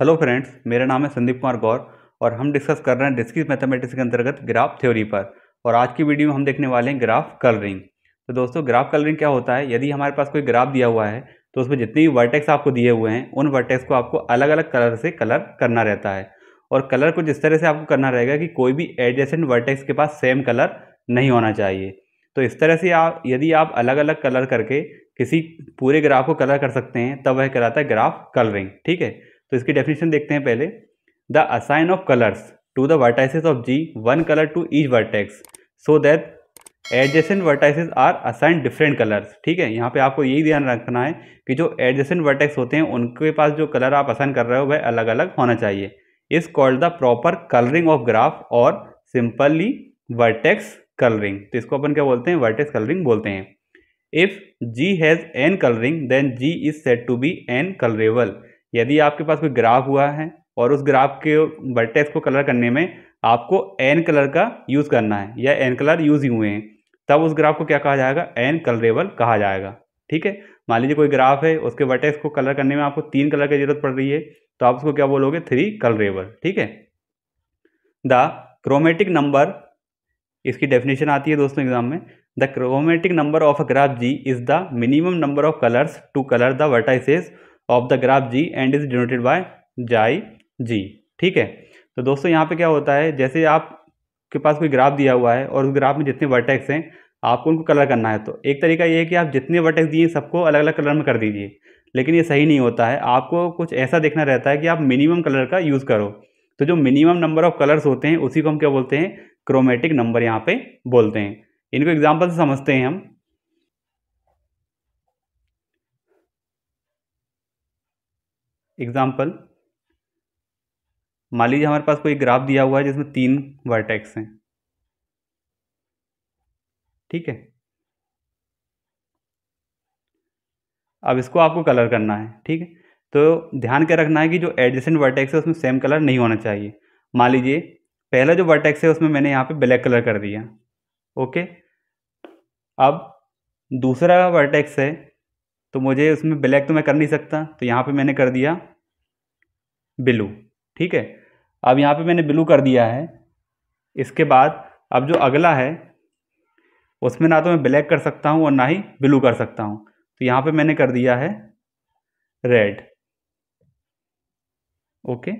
hello friends मेरा नाम है संदीप कुमार गौर और हम डिस्कस कर रहे हैं डिस्क्रीट मैथमेटिक्स के अंतर्गत ग्राफ थ्योरी पर और आज की वीडियो में हम देखने वाले हैं ग्राफ कलरिंग तो दोस्तों ग्राफ कलरिंग क्या होता है यदि हमारे पास कोई ग्राफ दिया हुआ है तो उसमें जितने भी वर्टेक्स आपको दिए हुए हैं उन वर्टेक्स को आपको अलग अलग कलर से कलर करना रहता है और कलर को जिस तरह से आपको करना रहेगा कि कोई भी एडजेसेंट वर्टेक्स के पास सेम कलर नहीं होना चाहिए तो इस तरह से आप यदि आप अलग अलग कलर करके किसी पूरे ग्राफ को कलर कर सकते हैं तब वह कहलाता है ग्राफ कलरिंग ठीक है तो इसकी डेफिनेशन देखते हैं पहले the assign of colours to the vertices of G one colour to each vertex so that adjacent vertices are assign different colours ठीक है यहाँ पे आपको यही ध्यान रखना है कि जो एडजेसेंट वर्टेक्स होते हैं उनके पास जो कलर आप असाइन कर रहे हो वह अलग अलग होना चाहिए is called the proper colouring of graph और सिंपली वर्टेक्स कलरिंग तो इसको अपन क्या बोलते हैं वर्टेक्स कलरिंग बोलते हैं if G has n colouring then G is set to be n colourable यदि आपके पास कोई ग्राफ हुआ है और उस ग्राफ के वर्टेक्स को कलर करने में आपको एन कलर का यूज़ करना है या एन कलर यूज़ ही हुए हैं तब उस ग्राफ को क्या कहा जाएगा एन कलरेबल कहा जाएगा ठीक है मान लीजिए कोई ग्राफ है उसके वर्टेक्स को कलर करने में आपको तीन कलर की जरूरत पड़ रही है तो आप उसको क्या बोलोगे थ्री कलरेबल ठीक है द क्रोमेटिक नंबर इसकी डेफिनेशन आती है दोस्तों एग्जाम में the chromatic number of a graph G is the minimum number of colours to colour the vertices of the graph G and is denoted by chi G ठीक है तो दोस्तों यहाँ पे क्या होता है जैसे आप के पास कोई ग्राफ दिया हुआ है और उस ग्राफ में जितने वर्टेक्स हैं आपको उनको कलर करना है तो एक तरीका ये है कि आप जितने वर्टेक्स दिए सबको अलग अलग कलर में कर दीजिए लेकिन ये सही नहीं होता है आपको कुछ ऐसा देखना रहता है कि आप मिनिमम कलर का यूज़ करो तो जो मिनिमम नंबर ऑफ कलर्स होते हैं उसी को हम क्या बोलते हैं क्रोमेटिक नंबर यहाँ पे बोलते हैं इनको एग्जाम्पल से समझते हैं हम एग्जाम्पल मान लीजिए हमारे पास कोई ग्राफ दिया हुआ है जिसमें तीन वर्टेक्स हैं ठीक है अब इसको आपको कलर करना है ठीक है तो ध्यान के रखना है कि जो एडजेसेंट वर्टेक्स है उसमें सेम कलर नहीं होना चाहिए मान लीजिए पहला जो वर्टेक्स है उसमें मैंने यहाँ पे ब्लैक कलर कर दिया ओके अब दूसरा वर्टेक्स है तो मुझे उसमें ब्लैक तो मैं कर नहीं सकता तो यहाँ पे मैंने कर दिया ब्लू ठीक है अब यहाँ पे मैंने ब्लू कर दिया है इसके बाद अब जो अगला है उसमें ना तो मैं ब्लैक कर सकता हूँ और ना ही ब्लू कर सकता हूँ तो यहाँ पे मैंने कर दिया है रेड ओके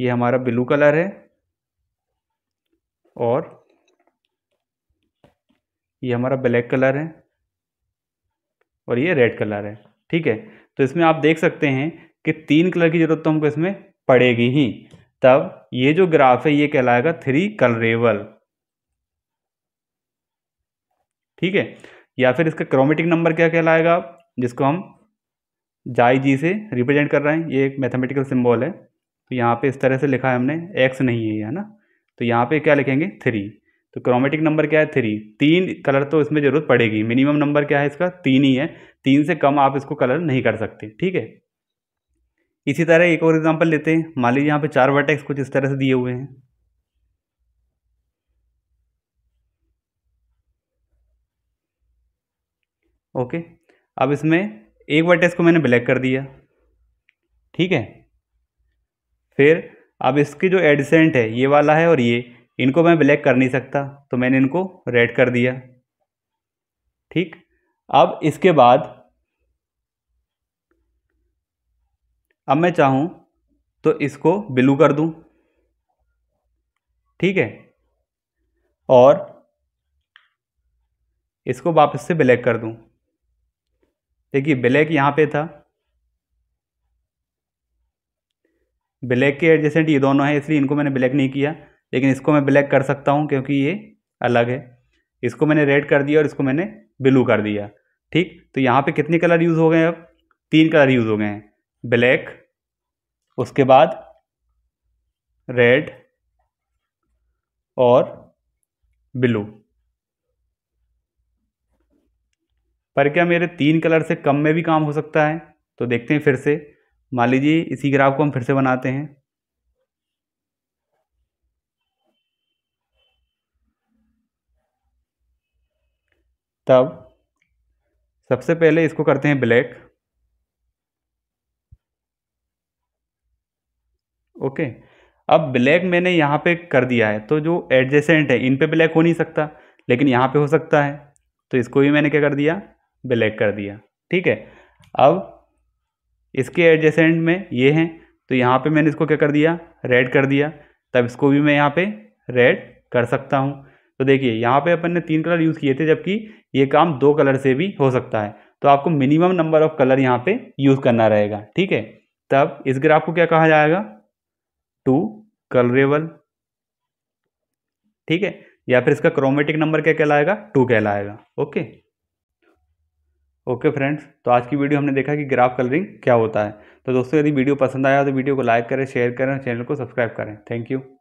ये हमारा ब्लू कलर है और ये हमारा ब्लैक कलर है और ये रेड कलर है ठीक है तो इसमें आप देख सकते हैं कि तीन कलर की ज़रूरत तो हमको इसमें पड़ेगी ही तब ये जो ग्राफ है ये कहलाएगा थ्री कलरेबल ठीक है या फिर इसका क्रोमेटिक नंबर क्या कहलाएगा जिसको हम जाई जी से रिप्रेजेंट कर रहे हैं ये एक मैथमेटिकल सिंबल है तो यहाँ पे इस तरह से लिखा है हमने एक्स नहीं है ना तो यहाँ पे क्या लिखेंगे थ्री तो क्रोमेटिक नंबर क्या है थ्री तीन कलर तो इसमें ज़रूरत पड़ेगी मिनिमम नंबर क्या है इसका तीन ही है तीन से कम आप इसको कलर नहीं कर सकते ठीक है इसी तरह एक और एग्जांपल लेते हैं मान लीजिए यहाँ पे चार वर्टेक्स कुछ इस तरह से दिए हुए हैं ओके अब इसमें एक वर्टेक्स को मैंने ब्लैक कर दिया ठीक है फिर अब इसकी जो एडिसेंट है ये वाला है और ये इनको मैं ब्लैक कर नहीं सकता तो मैंने इनको रेड कर दिया ठीक अब इसके बाद अब मैं चाहूँ तो इसको ब्लू कर दूँ ठीक है और इसको वापस से ब्लैक कर दूँ देखिए ब्लैक यहाँ पे था ब्लैक के एडजेसेंट ये दोनों हैं इसलिए इनको मैंने ब्लैक नहीं किया लेकिन इसको मैं ब्लैक कर सकता हूँ क्योंकि ये अलग है इसको मैंने रेड कर दिया और इसको मैंने ब्लू कर दिया ठीक तो यहाँ पे कितने कलर यूज़ हो गए अब तीन कलर यूज़ हो गए हैं ब्लैक उसके बाद रेड और ब्लू पर क्या मेरे तीन कलर से कम में भी काम हो सकता है तो देखते हैं फिर से मान लीजिए इसी ग्राफ को हम फिर से बनाते हैं तब सबसे पहले इसको करते हैं ब्लैक ओके अब ब्लैक मैंने यहाँ पे कर दिया है तो जो एडजेसेंट है इन पे ब्लैक हो नहीं सकता लेकिन यहाँ पे हो सकता है तो इसको भी मैंने क्या कर दिया ब्लैक कर दिया ठीक है अब इसके एडजेसेंट में ये हैं तो यहाँ पे मैंने इसको क्या कर दिया रेड कर दिया तब इसको भी मैं यहाँ पे रेड कर सकता हूँ तो देखिए यहाँ पे अपन ने तीन कलर यूज़ किए थे जबकि ये काम दो कलर से भी हो सकता है तो आपको मिनिमम नंबर ऑफ कलर यहाँ पे यूज़ करना रहेगा ठीक है तब इस ग्राफ को क्या कहा जाएगा टू कलरेबल ठीक है या फिर इसका क्रोमेटिक नंबर क्या कहलाएगा टू कहलाएगा ओके ओके फ्रेंड्स तो आज की वीडियो हमने देखा कि ग्राफ कलरिंग क्या होता है तो दोस्तों यदि वीडियो पसंद आया तो वीडियो को लाइक करें शेयर करें चैनल को सब्सक्राइब करें थैंक यू